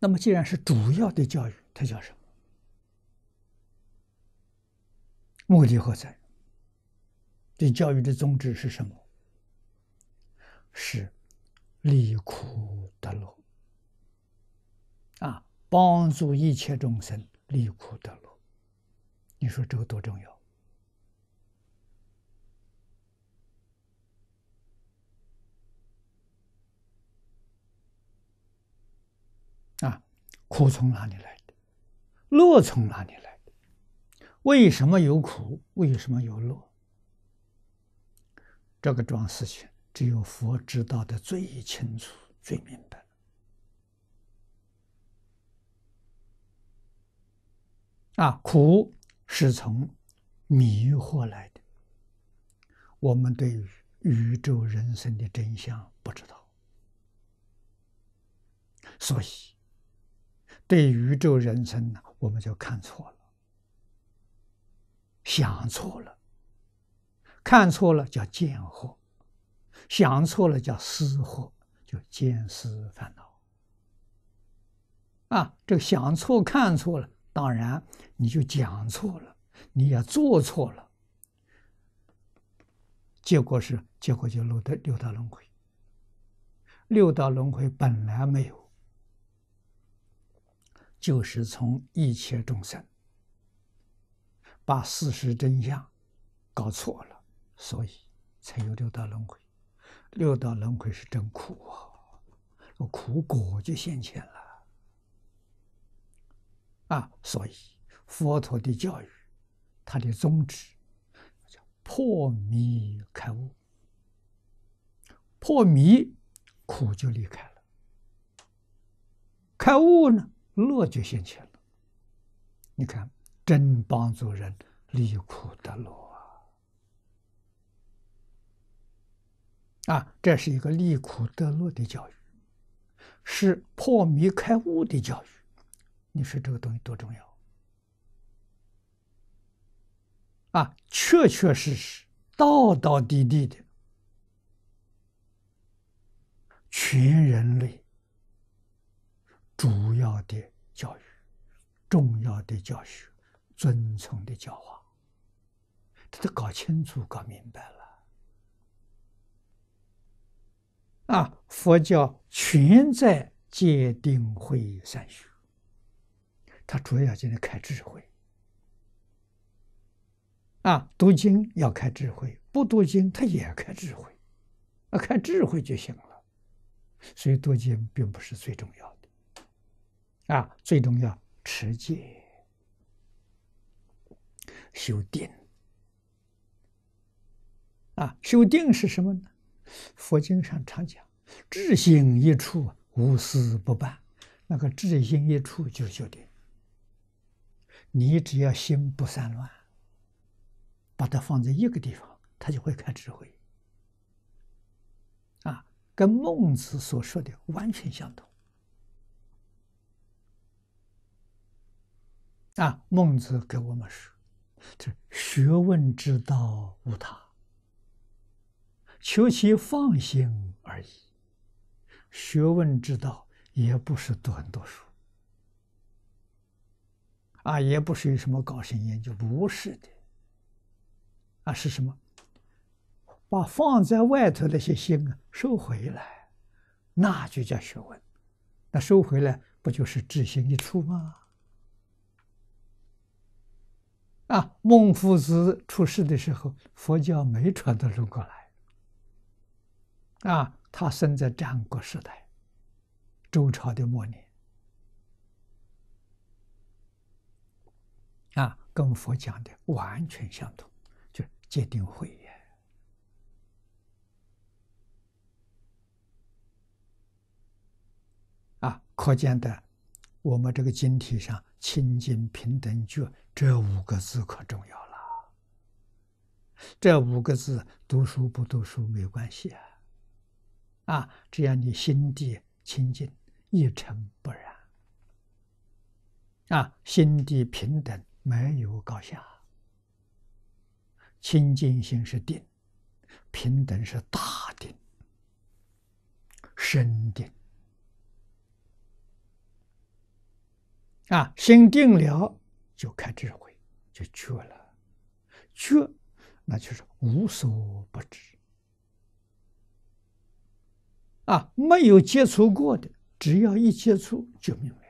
那么，既然是主要的教育，它叫什么？目的何在？对教育的宗旨是什么？是离苦得乐啊，帮助一切众生离苦得乐。你说这个多重要！啊，苦从哪里来的？乐从哪里来的？为什么有苦？为什么有乐？这个桩事情，只有佛知道的最清楚、最明白啊，苦是从迷惑来的。我们对宇宙人生的真相不知道，所以。对宇宙人生呢，我们就看错了，想错了，看错了叫见惑，想错了叫思惑，叫见思烦恼。啊，这个想错、看错了，当然你就讲错了，你也做错了，结果是结果就落得六道轮回。六道轮回本来没有。就是从一切众生把事实真相搞错了，所以才有六道轮回。六道轮回是真苦啊！苦果就现前了啊！所以佛陀的教育，他的宗旨叫破迷开悟。破迷，苦就离开了；开悟呢？乐就现前了。你看，真帮助人离苦得乐啊！啊，这是一个离苦得乐的教育，是破迷开悟的教育。你说这个东西多重要啊！确确实实、道道地地的，全人类主要的。重要的教学、尊崇的教化，他都搞清楚、搞明白了。啊，佛教全在戒定慧三学。他主要要是来开智慧。啊，读经要开智慧，不读经他也开智慧，啊，开智慧就行了。所以读经并不是最重要的。啊，最重要。持戒、修定啊，修定是什么呢？佛经上常讲，智心一处，无私不办。那个智心一处就是修定。你只要心不散乱，把它放在一个地方，它就会开智慧。啊，跟孟子所说的完全相同。啊，孟子给我们说，这学问之道无他，求其放心而已。学问之道也不是读很多书，啊，也不是有什么高深研究，不是的。啊，是什么？把放在外头那些心啊收回来，那就叫学问。那收回来不就是至心一处吗？啊，孟夫子出世的时候，佛教没传到中国来。啊，他生在战国时代，周朝的末年。啊，跟佛讲的完全相同，就戒定慧眼。啊，可见的，我们这个晶体上。清净平等觉，这五个字可重要了。这五个字，读书不读书没关系，啊，只要你心地清净，一尘不染，啊，心地平等，没有高下。清净心是定，平等是大定，深定。啊，心定了就开智慧，就觉了，觉，那就是无所不知。啊，没有接触过的，只要一接触就明白。